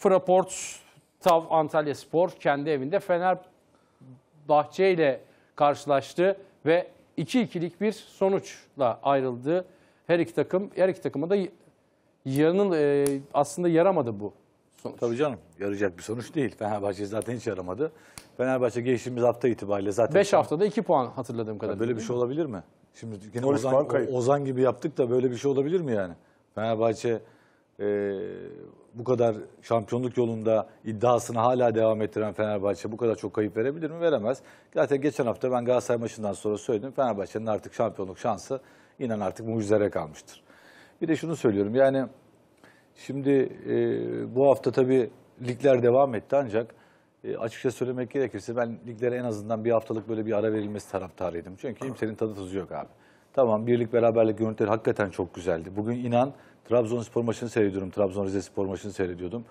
Fraport, Tav Antalya Spor kendi evinde Fenerbahçe ile karşılaştı ve 2-2'lik bir sonuçla ayrıldı. Her iki takım, her iki takıma da yanıl, e, aslında yaramadı bu sonuç. Tabii canım yarayacak bir sonuç değil. Fenerbahçe zaten hiç yaramadı. Fenerbahçe geçtiğimiz hafta itibariyle zaten... 5 haftada 2 puan hatırladığım kadarıyla. Ya böyle bir şey olabilir mi? Şimdi yine Ozan, Ozan gibi yaptık da böyle bir şey olabilir mi yani? Fenerbahçe e, bu kadar şampiyonluk yolunda iddiasını hala devam ettiren Fenerbahçe bu kadar çok kayıp verebilir mi? Veremez. Zaten geçen hafta ben Galatasaray maçından sonra söyledim. Fenerbahçe'nin artık şampiyonluk şansı inan artık mucizelere kalmıştır. Bir de şunu söylüyorum yani şimdi e, bu hafta tabii ligler devam etti ancak e, açıkça söylemek gerekirse ben liglere en azından bir haftalık böyle bir ara verilmesi taraftarıydım. Çünkü kimsenin tadı tuzu yok abi. Tamam birlik beraberlik görüntüleri hakikaten çok güzeldi. Bugün inan Trabzonspor maçını seyrediyorum. Trabzon Rizespor maçını seyrediyordum.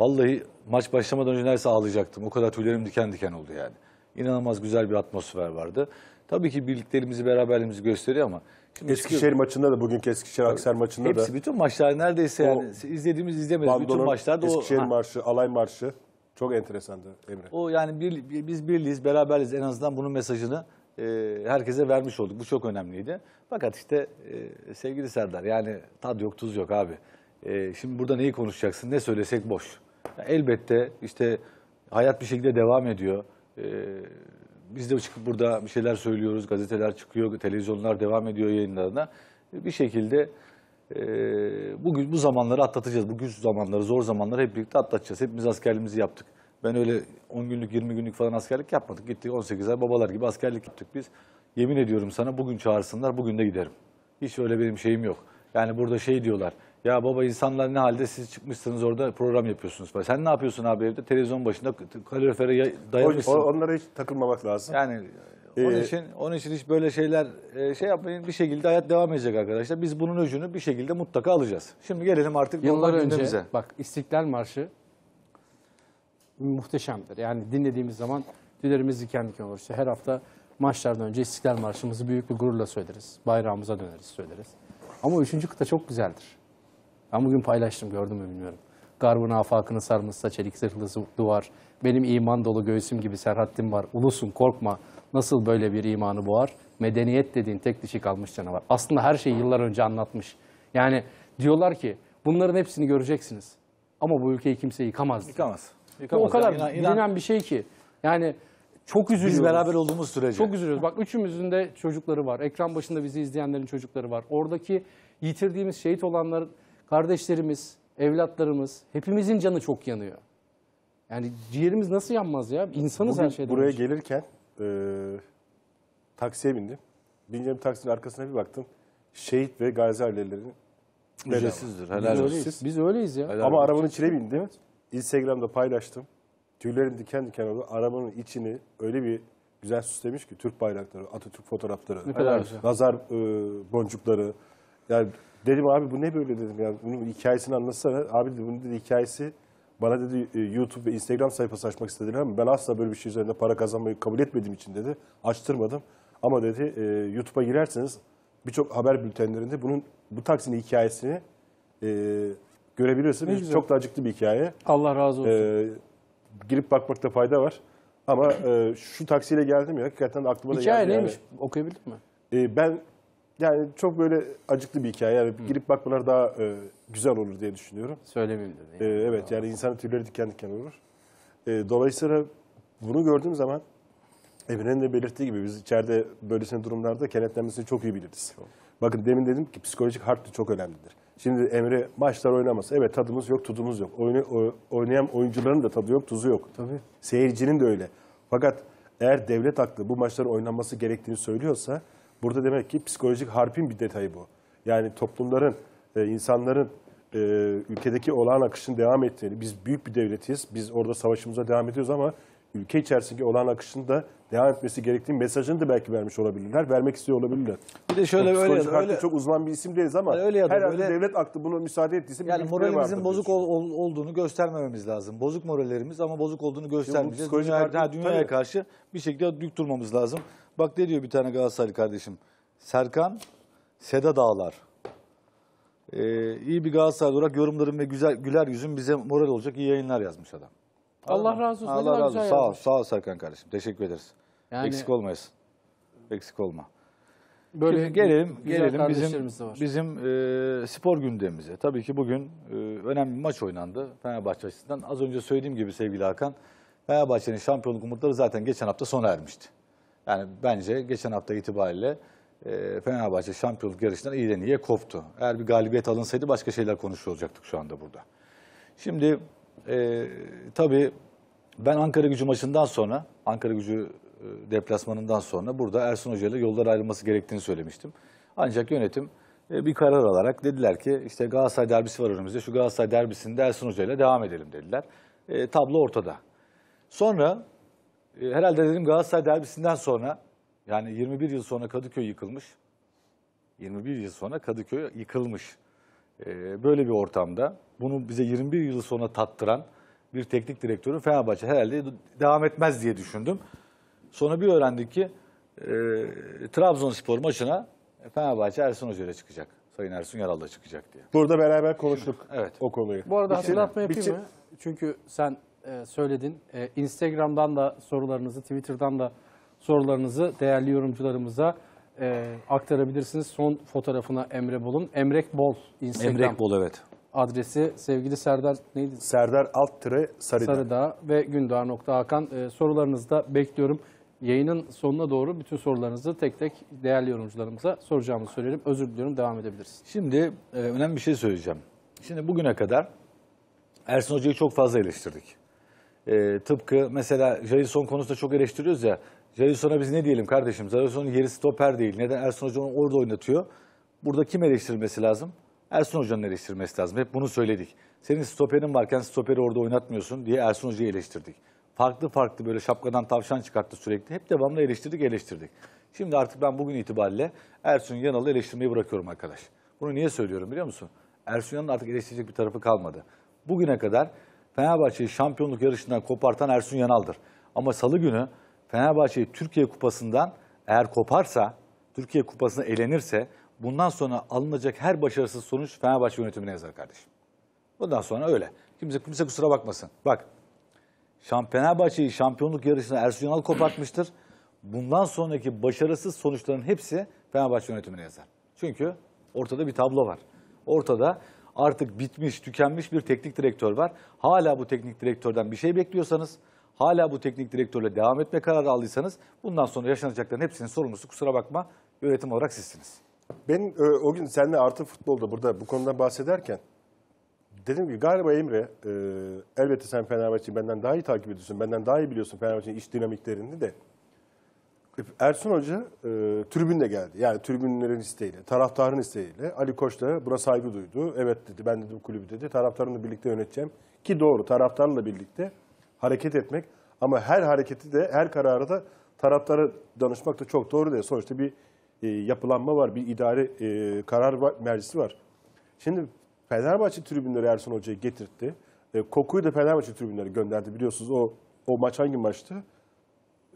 Vallahi maç başlamadan önce neredeyse ağlayacaktım. O kadar tüylerim diken diken oldu yani. İnanılmaz güzel bir atmosfer vardı. Tabii ki birliklerimizi, beraberliğimizi gösteriyor ama... Eskişehir eski, maçında da bugün Eskişehir Aksar maçında hepsi, da... Hepsi bütün maçlar neredeyse o, yani izlediğimiz izlemediğimiz bütün maçlarda... Eskişehir o, marşı, ha. alay marşı çok enteresandı Emre. O yani bir, biz birliyiz, beraberiz en azından bunun mesajını e, herkese vermiş olduk. Bu çok önemliydi. Fakat işte e, sevgili Serdar yani tad yok tuz yok abi. E, şimdi burada neyi konuşacaksın? Ne söylesek boş. elbette işte hayat bir şekilde devam ediyor. E, biz de çıkıp burada bir şeyler söylüyoruz. Gazeteler çıkıyor, televizyonlar devam ediyor yayınlarına. E, bir şekilde e, bugün bu zamanları atlatacağız. Bu zamanları, zor zamanları hep birlikte atlatacağız. Hepimiz askerliğimizi yaptık. Ben öyle 10 günlük 20 günlük falan askerlik yapmadık. Gittik 18 ay babalar gibi askerlik yaptık biz. Yemin ediyorum sana bugün çağırsınlar bugün de giderim. Hiç öyle benim şeyim yok. Yani burada şey diyorlar. Ya baba insanlar ne halde siz çıkmışsınız orada program yapıyorsunuz. Falan. Sen ne yapıyorsun abi evde televizyon başında kalorifere dayamışsın. onlara hiç takılmamak lazım. Yani ee, onun için onun için hiç böyle şeyler e, şey yapmayın. Bir şekilde hayat devam edecek arkadaşlar. Biz bunun öcünü bir şekilde mutlaka alacağız. Şimdi gelelim artık yıllar önce bize. bak İstiklal Marşı muhteşemdir. Yani dinlediğimiz zaman tüylerimiz diken diken olur. İşte her hafta maçlardan önce İstiklal Marşı'mızı büyük bir gururla söyleriz. Bayrağımıza döneriz, söyleriz. Ama üçüncü kıta çok güzeldir. Ben bugün paylaştım, gördüm mü bilmiyorum. Garbın afakını sarmışsa çelik zırhlı duvar. Benim iman dolu göğsüm gibi Serhattin var. Ulusun korkma. Nasıl böyle bir imanı boğar? Medeniyet dediğin tek dişi kalmış canavar. Aslında her şeyi yıllar önce anlatmış. Yani diyorlar ki bunların hepsini göreceksiniz. Ama bu ülkeyi kimse yıkamaz. Yıkamaz. Yıkamaz o kadar yani. İnan, bilinen bir şey ki. Yani çok üzülüyoruz. Biz beraber olduğumuz sürece. Çok üzülüyoruz. Bak üçümüzün de çocukları var. Ekran başında bizi izleyenlerin çocukları var. Oradaki yitirdiğimiz şehit olanların kardeşlerimiz, evlatlarımız hepimizin canı çok yanıyor. Yani ciğerimiz nasıl yanmaz ya? İnsanız Bugün her şeyden. Buraya önce. gelirken e, taksiye bindim. Bineceğim taksinin arkasına bir baktım. Şehit ve gazi ailelerinin Ücretsizdir. Helal Biz öyleyiz. Biz öyleyiz ya. Helal Ama arabanın içine bindim. Instagram'da paylaştım. Tüylerim diken diken oldu. Arabanın içini öyle bir güzel süslemiş ki Türk bayrakları, Atatürk fotoğrafları, ne kadar nazar e, boncukları. Yani dedim abi bu ne böyle dedim yani bunun hikayesini anlatsana. Abi dedi bunun dedi, hikayesi bana dedi e, YouTube ve Instagram sayfası açmak istediler ama ben asla böyle bir şey üzerinde para kazanmayı kabul etmediğim için dedi açtırmadım. Ama dedi e, YouTube'a girerseniz birçok haber bültenlerinde bunun bu taksinin hikayesini e, görebiliyorsunuz. Ne güzel. Çok da acıklı bir hikaye. Allah razı olsun. Ee, girip bakmakta fayda var. Ama e, şu taksiyle geldim ya hakikaten aklıma da geldi. Hikaye neymiş? Yani. Okuyabildin mi? E, ben yani çok böyle acıklı bir hikaye. Yani hmm. girip bakmalar daha e, güzel olur diye düşünüyorum. Söylemeyeyim dedi. Yani. Ee, evet yani insanın tüyleri diken diken olur. E, dolayısıyla bunu gördüğüm zaman Emre'nin de belirttiği gibi biz içeride böylesine durumlarda kenetlenmesini çok iyi biliriz. Çok. Bakın demin dedim ki psikolojik harp de çok önemlidir. Şimdi Emre maçlar oynamaz. Evet tadımız yok, tuzumuz yok. Oyna, oynayan oyuncuların da tadı yok, tuzu yok. Tabii. Seyircinin de öyle. Fakat eğer devlet aklı bu maçların oynanması gerektiğini söylüyorsa burada demek ki psikolojik harpin bir detayı bu. Yani toplumların, e, insanların e, ülkedeki olağan akışın devam ettiğini, biz büyük bir devletiz, biz orada savaşımıza devam ediyoruz ama ülke içerisindeki olan akışın da devam etmesi gerektiği mesajını da belki vermiş olabilirler. Vermek istiyor olabilirler. Bir de şöyle öyle ya öyle çok uzman bir isim değiliz ama öyle ya da, herhalde öyle, devlet aklı bunu müsaade ettiyse yani moralimizin bozuk ol, ol, olduğunu göstermememiz lazım. Bozuk morallerimiz ama bozuk olduğunu göstermeyeceğiz. Dünya, artık, ha, dünyaya tabii. karşı bir şekilde dük durmamız lazım. Bak ne diyor bir tane Galatasaraylı kardeşim. Serkan Seda Dağlar. Ee, iyi bir Galatasaraylı olarak yorumların ve güzel güler yüzün bize moral olacak iyi yayınlar yazmış adam. Allah razı olsun. Allah razı olsun. Sağ ol, sağ ol Serkan kardeşim. Teşekkür ederiz. Yani- Eksik olmayasın. Eksik olma. Böyle Şimdi gelelim gelelim bizim bizim e, spor gündemimize. Tabii ki bugün e, önemli bir maç oynandı Fenerbahçe açısından. Az önce söylediğim gibi sevgili Hakan, Fenerbahçe'nin şampiyonluk umutları zaten geçen hafta sona ermişti. Yani bence geçen hafta itibariyle e, Fenerbahçe şampiyonluk yarışından iyiden iyiye koptu. Eğer bir galibiyet alınsaydı başka şeyler konuşuyor olacaktık şu anda burada. Şimdi e, tabii ben Ankara gücü maçından sonra, Ankara gücü e, deplasmanından sonra burada Ersun Hoca ile yollar ayrılması gerektiğini söylemiştim. Ancak yönetim e, bir karar alarak dediler ki işte Galatasaray derbisi var önümüzde. Şu Galatasaray derbisinde Ersun Hoca ile devam edelim dediler. E, tablo ortada. Sonra e, herhalde dedim Galatasaray derbisinden sonra yani 21 yıl sonra Kadıköy yıkılmış. 21 yıl sonra Kadıköy yıkılmış. E, böyle bir ortamda bunu bize 21 yıl sonra tattıran bir teknik direktörün Fenerbahçe herhalde devam etmez diye düşündüm. Sonra bir öğrendik ki e, Trabzonspor maçına Fenerbahçe Ersun Hoca ile çıkacak. Sayın Ersun Yaral'da çıkacak diye. Burada beraber konuştuk evet. o konuyu. Bu arada Bitir, hatırlatma yapayım Bitir. mı? Çünkü sen e, söyledin. E, Instagram'dan da sorularınızı, Twitter'dan da sorularınızı değerli yorumcularımıza e, aktarabilirsiniz. Son fotoğrafına Emre Bol'un. Emrek Bol Instagram. Emrek Bol evet adresi sevgili Serdar neydi? Serdar alt tire Sarıdağ. ve Gündağ.Hakan e, sorularınızı da bekliyorum. Yayının sonuna doğru bütün sorularınızı tek tek değerli yorumcularımıza soracağımızı söyleyelim. Özür diliyorum devam edebiliriz. Şimdi e, önemli bir şey söyleyeceğim. Şimdi bugüne kadar Ersin Hoca'yı çok fazla eleştirdik. E, tıpkı mesela Jason konusunda çok eleştiriyoruz ya. Jason'a biz ne diyelim kardeşim? Jalison'un yeri stoper değil. Neden Ersin Hoca onu orada oynatıyor? Burada kim eleştirilmesi lazım? Ersun Hoca'nın eleştirmesi lazım. Hep bunu söyledik. Senin stoperin varken stoperi orada oynatmıyorsun diye Ersun Hoca'yı eleştirdik. Farklı farklı böyle şapkadan tavşan çıkarttı sürekli. Hep devamlı eleştirdik eleştirdik. Şimdi artık ben bugün itibariyle Ersun Yanal'ı eleştirmeyi bırakıyorum arkadaş. Bunu niye söylüyorum biliyor musun? Ersun Yanal artık eleştirecek bir tarafı kalmadı. Bugüne kadar Fenerbahçe'yi şampiyonluk yarışından kopartan Ersun Yanal'dır. Ama salı günü Fenerbahçe'yi Türkiye Kupası'ndan eğer koparsa, Türkiye Kupası'na elenirse bundan sonra alınacak her başarısız sonuç Fenerbahçe yönetimine yazar kardeşim. Bundan sonra öyle. Kimse kimse kusura bakmasın. Bak Fenerbahçe'yi şampiyonluk yarışına Ersun Yanal kopartmıştır. Bundan sonraki başarısız sonuçların hepsi Fenerbahçe yönetimine yazar. Çünkü ortada bir tablo var. Ortada artık bitmiş, tükenmiş bir teknik direktör var. Hala bu teknik direktörden bir şey bekliyorsanız, hala bu teknik direktörle devam etme kararı aldıysanız bundan sonra yaşanacakların hepsinin sorumlusu kusura bakma yönetim olarak sizsiniz. Benim e, o gün seninle artı futbolda burada bu konudan bahsederken dedim ki galiba Emre e, elbette sen Fenerbahçe'yi benden daha iyi takip ediyorsun. Benden daha iyi biliyorsun Fenerbahçe'nin iş dinamiklerini de. Ersun Hoca e, tribünle geldi. Yani tribünlerin isteğiyle, taraftarın isteğiyle. Ali Koç da buna saygı duydu. Evet dedi ben dedi kulübü dedi. Taraftarımla birlikte yöneteceğim. Ki doğru taraftarla birlikte hareket etmek. Ama her hareketi de her kararı da taraftara danışmak da çok doğru diye Sonuçta bir e, yapılanma var, bir idare e, karar var, meclisi var. Şimdi Fenerbahçe tribünleri Ersun Hoca'yı getirtti. E, kokuyu da Fenerbahçe tribünleri gönderdi biliyorsunuz o o maç hangi maçtı?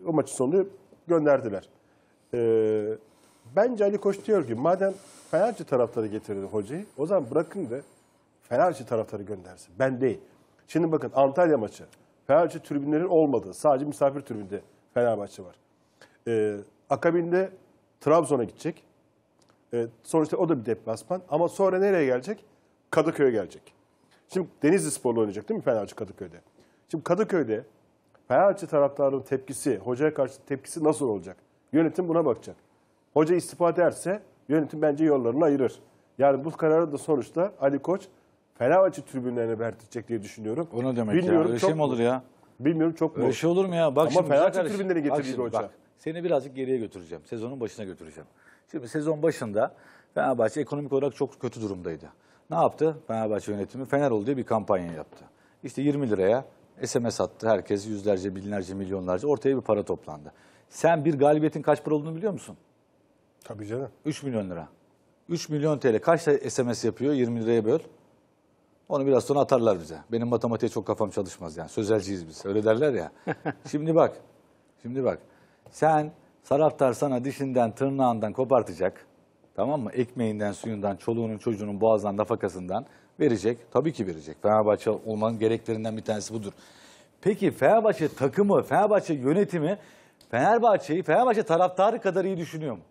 O maçın sonunda gönderdiler. E, bence Ali Koç diyor ki madem Fenerbahçe taraftarı getirdi hocayı o zaman bırakın da Fenerbahçe taraftarı göndersin. Ben değil. Şimdi bakın Antalya maçı. Fenerbahçe tribünlerin olmadı sadece misafir tribünde Fenerbahçe var. E, akabinde Trabzon'a gidecek. E, sonuçta o da bir deplasman. Ama sonra nereye gelecek? Kadıköy'e gelecek. Şimdi Denizli Spor'la oynayacak değil mi Fenerbahçe Kadıköy'de? Şimdi Kadıköy'de Fenerbahçe taraftarının tepkisi, hocaya karşı tepkisi nasıl olacak? Yönetim buna bakacak. Hoca istifa ederse yönetim bence yollarını ayırır. Yani bu kararı da sonuçta Ali Koç Fenerbahçe tribünlerine verdirecek diye düşünüyorum. O ne demek Bilmiyorum, ya? Öyle şey çok, şey mi olur ya? Bilmiyorum çok mu? Öyle şey olur mu ya? Bak Ama Fenerbahçe tribünlerine getirdiği hoca. Bak. Seni birazcık geriye götüreceğim. Sezonun başına götüreceğim. Şimdi sezon başında Fenerbahçe ekonomik olarak çok kötü durumdaydı. Ne yaptı? Fenerbahçe yönetimi Fenerol diye bir kampanya yaptı. İşte 20 liraya SMS attı. Herkes yüzlerce, binlerce, milyonlarca ortaya bir para toplandı. Sen bir galibiyetin kaç para olduğunu biliyor musun? Tabii canım. 3 milyon lira. 3 milyon TL kaç SMS yapıyor? 20 liraya böl. Onu biraz sonra atarlar bize. Benim matematiğe çok kafam çalışmaz yani. Sözelciyiz biz. Öyle derler ya. şimdi bak. Şimdi bak. Sen taraftar sana dişinden tırnağından kopartacak. Tamam mı? Ekmeğinden, suyundan, çoluğunun, çocuğunun boğazdan, nafakasından verecek. Tabii ki verecek. Fenerbahçe olmanın gereklerinden bir tanesi budur. Peki Fenerbahçe takımı, Fenerbahçe yönetimi Fenerbahçe'yi Fenerbahçe taraftarı kadar iyi düşünüyor mu?